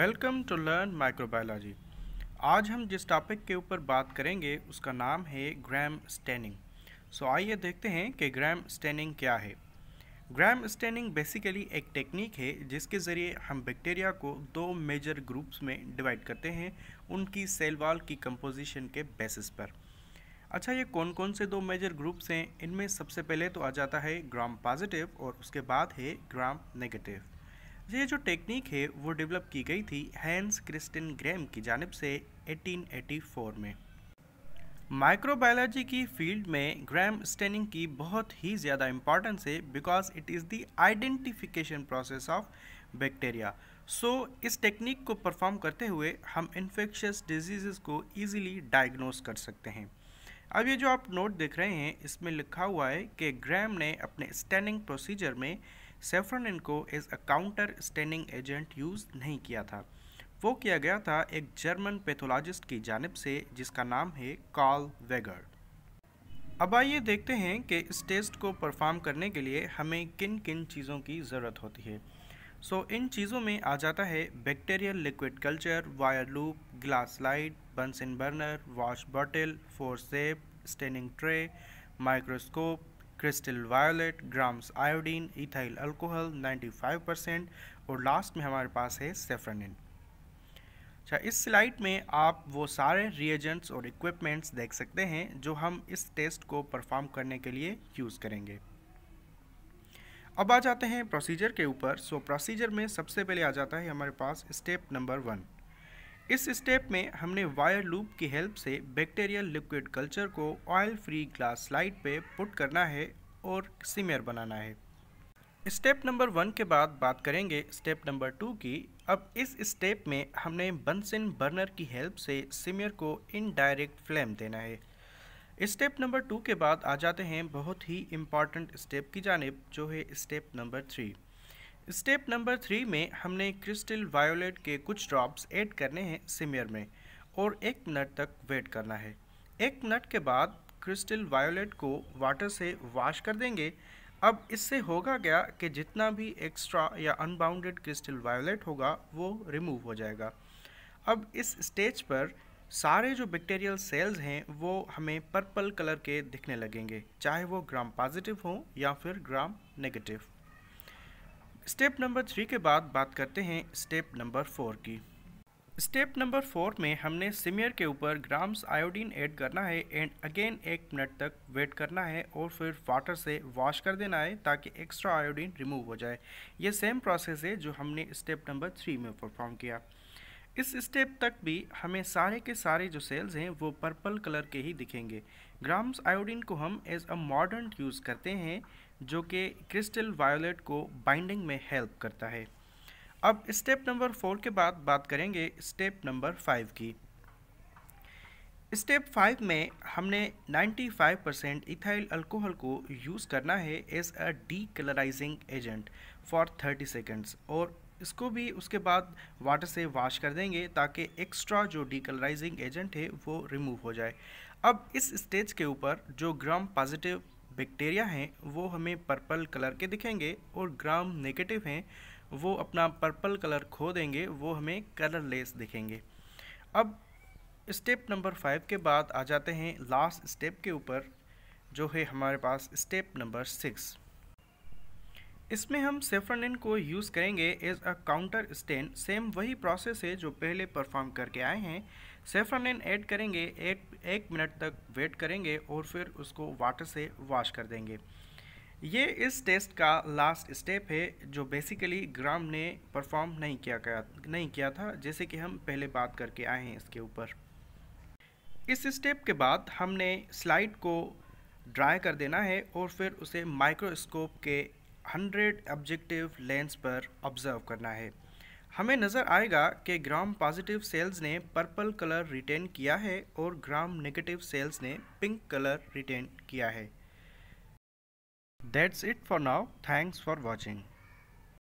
welcome to learn microbiology आज हम जिस टॉपिक के ऊपर बात करेंगे उसका नाम है ग्राम स्टेनिंग सो आइए देखते हैं कि ग्राम स्टेनिंग क्या है ग्राम स्टेनिंग बेसिकली एक टेक्निक है जिसके ज़रिए हम बैक्टीरिया को दो मेजर ग्रुप्स में डिवाइड करते हैं उनकी सेल वॉल की कंपोजिशन के बेसिस पर अच्छा ये कौन कौन से दो मेजर ग्रुप्स हैं इनमें सबसे पहले तो आ जाता है ग्राम पॉजिटिव और उसके बाद है ग्राम नेगेटिव तो ये जो टेक्निक है वो डेवलप की गई थी हैंस क्रिस्टिन ग्रैम की जानब से 1884 में माइक्रोबायोलॉजी की फील्ड में ग्रैम स्टेनिंग की बहुत ही ज़्यादा इम्पॉर्टेंस है because it is the identification process of bacteria so इस टेक्निक को परफॉर्म करते हुए हम इन्फेक्शस डिजीज़ को ईजिली डायग्नोस कर सकते हैं अब ये जो आप नोट देख रहे हैं इसमें लिखा हुआ है कि ग्राम ने अपने स्टैनिंग प्रोसीजर में सेफ्रन इनको as a counter staining agent use नहीं किया था वो किया गया था एक जर्मन पैथोलॉजिस्ट की जानब से जिसका नाम है कार्ल वेगर अब आइए देखते हैं कि इस टेस्ट को परफॉर्म करने के लिए हमें किन किन चीज़ों की ज़रूरत होती है सो so, इन चीज़ों में आ जाता है bacterial liquid culture wire loop glass light Bunsen burner wash bottle forceps staining tray microscope crystal violet Gram's iodine ethyl alcohol 95 percent और लास्ट में हमारे पास है सेफ्रनिन अच्छा इस स्लाइड में आप वो सारे रिएजेंट्स और इक्विपमेंट्स देख सकते हैं जो हम इस टेस्ट को परफॉर्म करने के लिए यूज़ करेंगे अब आ जाते हैं प्रोसीजर के ऊपर सो प्रोसीजर में सबसे पहले आ जाता है हमारे पास स्टेप नंबर वन इस स्टेप में हमने वायर लूप की हेल्प से बैक्टीरियल लिक्विड कल्चर को ऑयल फ्री ग्लास स्लाइड पे पुट करना है और सीमेर बनाना है स्टेप नंबर वन के बाद बात करेंगे स्टेप नंबर टू की अब इस स्टेप में हमने बंसिन बर्नर की हेल्प से सीमेर को इनडायरेक्ट फ्लेम देना है स्टेप नंबर टू के बाद आ जाते हैं बहुत ही इम्पॉर्टेंट स्टेप की जानब जो है step number three step number three में हमने क्रिस्टल वायोलेट के कुछ ड्रॉप्स ऐड करने हैं सिमियर में और एक मिनट तक वेट करना है एक मिनट के बाद क्रिस्टल वायोलेट को वाटर से वॉश कर देंगे अब इससे होगा क्या कि जितना भी एक्स्ट्रा या अनबाउंडेड क्रिस्टल वायोलेट होगा वो रिमूव हो जाएगा अब इस स्टेज पर सारे जो बैक्टीरियल सेल्स हैं वो हमें पर्पल कलर के दिखने लगेंगे चाहे वो ग्राम पॉजिटिव हों या फिर Gram negative step number three के बाद बात करते हैं स्टेप नंबर फोर की स्टेप नंबर फोर में हमने सिमियर के ऊपर ग्राम्स आयोडीन ऐड करना है एंड अगेन एक मिनट तक वेट करना है और फिर वाटर से वॉश कर देना है ताकि एक्स्ट्रा आयोडीन रिमूव हो जाए ये सेम प्रोसेस है जो हमने स्टेप नंबर थ्री में परफॉर्म किया इस स्टेप तक भी हमें सारे के सारे जो सेल्स हैं वो पर्पल कलर के ही दिखेंगे ग्राम्स आयोडीन को हम एज अ मॉडर्न यूज़ करते हैं जो कि क्रिस्टल वायोलेट को बाइंडिंग में हेल्प करता है अब स्टेप नंबर फोर के बाद बात करेंगे स्टेप नंबर फाइव की स्टेप फाइव में हमने 95 परसेंट इथाइल अल्कोहल को यूज़ करना है as a decolourising agent for 30 seconds और इसको भी उसके बाद वाटर से वॉश कर देंगे ताकि एक्स्ट्रा जो डीकलराइजिंग एजेंट है वो रिमूव हो जाए अब इस स्टेज के ऊपर जो ग्राम पॉजिटिव बैक्टीरिया हैं वो हमें पर्पल कलर के दिखेंगे और ग्राम नेगेटिव हैं वो अपना पर्पल कलर खो देंगे वो हमें कलरलेस दिखेंगे अब स्टेप नंबर फाइव के बाद आ जाते हैं लास्ट स्टेप के ऊपर जो है हमारे पास स्टेप नंबर सिक्स इसमें हम सेफ्रनिन को यूज़ करेंगे as a counter stain same वही प्रोसेस है जो पहले परफॉर्म करके आए हैं सेफ्रनिन ऐड करेंगे एट एक मिनट तक वेट करेंगे और फिर उसको वाटर से वॉश कर देंगे ये इस टेस्ट का लास्ट स्टेप है जो बेसिकली ग्राम ने परफॉर्म नहीं किया गया नहीं किया था जैसे कि हम पहले बात करके आए हैं इसके ऊपर इस स्टेप के बाद हमने स्लाइड को ड्राई कर देना है और फिर उसे माइक्रोस्कोप के 100 ऑब्जेक्टिव लेंस पर ऑब्जर्व करना है हमें नज़र आएगा कि ग्राम पॉजिटिव सेल्स ने पर्पल कलर रिटेन किया है और ग्राम नेगेटिव सेल्स ने पिंक कलर रिटेन किया है that's it for now thanks for watching